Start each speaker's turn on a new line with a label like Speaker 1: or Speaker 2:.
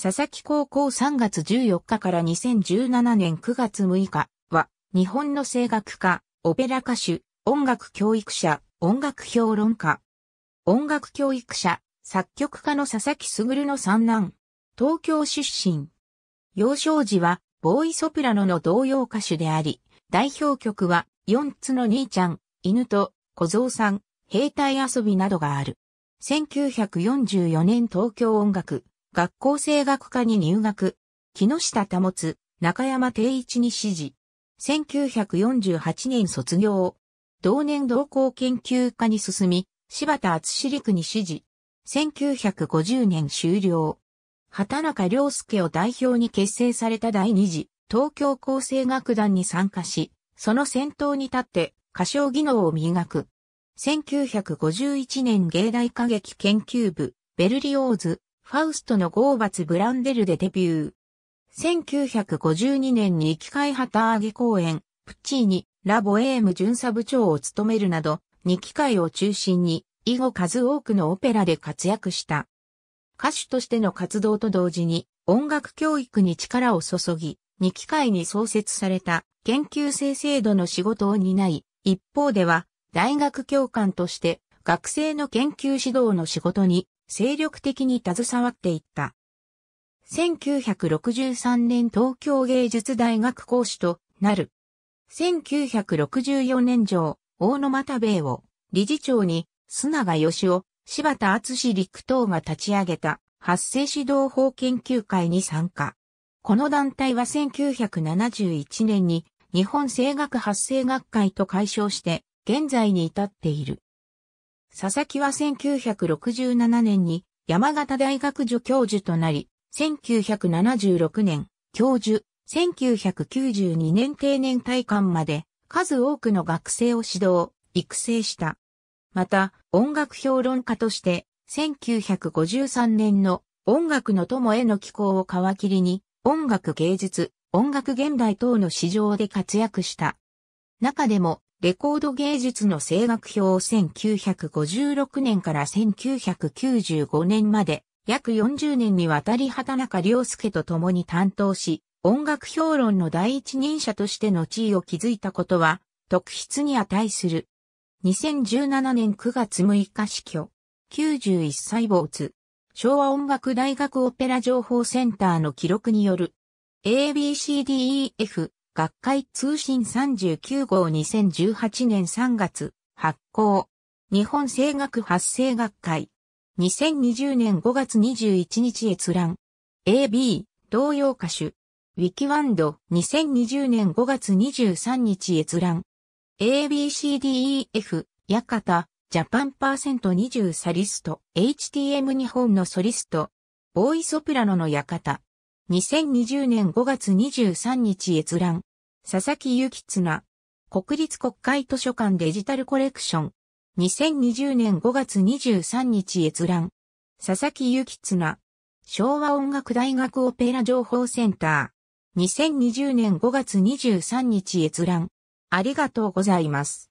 Speaker 1: 佐々木高校3月14日から2017年9月6日は、日本の声楽家、オペラ歌手、音楽教育者、音楽評論家。音楽教育者、作曲家の佐々木卓の三男。東京出身。幼少時は、ボーイソプラノの童謡歌手であり、代表曲は、四つの兄ちゃん、犬と、小僧さん、兵隊遊びなどがある。1944年東京音楽学校生学科に入学。木下保つ、中山定一に指示。1948年卒業。同年同校研究科に進み、柴田厚志陸に指示。1950年終了。畑中良介を代表に結成された第二次東京厚生楽団に参加し、その先頭に立って歌唱技能を磨く。1951年芸大歌劇研究部、ベルリオーズ、ファウストのゴーバツ・ブランデルでデビュー。1952年に機械旗揚げ公演、プッチーニ、ラボエーム巡査部長を務めるなど、2機会を中心に、以後数多くのオペラで活躍した。歌手としての活動と同時に、音楽教育に力を注ぎ、2機会に創設された研究生制度の仕事を担い、一方では、大学教官として、学生の研究指導の仕事に精力的に携わっていった。1963年東京芸術大学講師となる。1964年上、大野又兵衛を理事長に須永義夫、柴田厚史陸等が立ち上げた発生指導法研究会に参加。この団体は1971年に日本声楽発声学会と解消して現在に至っている。佐々木は1967年に山形大学助教授となり、1976年、教授、1992年定年退官まで数多くの学生を指導、育成した。また、音楽評論家として、1953年の音楽の友への寄稿を皮切りに、音楽芸術、音楽現代等の市場で活躍した。中でも、レコード芸術の声楽表を1956年から1995年まで約40年にわたり畑中良介と共に担当し、音楽評論の第一人者としての地位を築いたことは、特筆に値する。2017年9月6日死去。91歳没。昭和音楽大学オペラ情報センターの記録による、ABCDEF 学会通信39号2018年3月発行。日本声楽発声学会。2020年5月21日閲覧。AB、同様歌手。ウィキワンド、2020年5月23日閲覧。ABCDEF、ヤカタ、ジャパンパーセント20サリスト、HTM 日本のソリスト、ボーイソプラノのヤカタ。2020年5月23日閲覧。佐々木幸綱、国立国会図書館デジタルコレクション、2020年5月23日閲覧、佐々木幸綱、昭和音楽大学オペラ情報センター、2020年5月23日閲覧、ありがとうございます。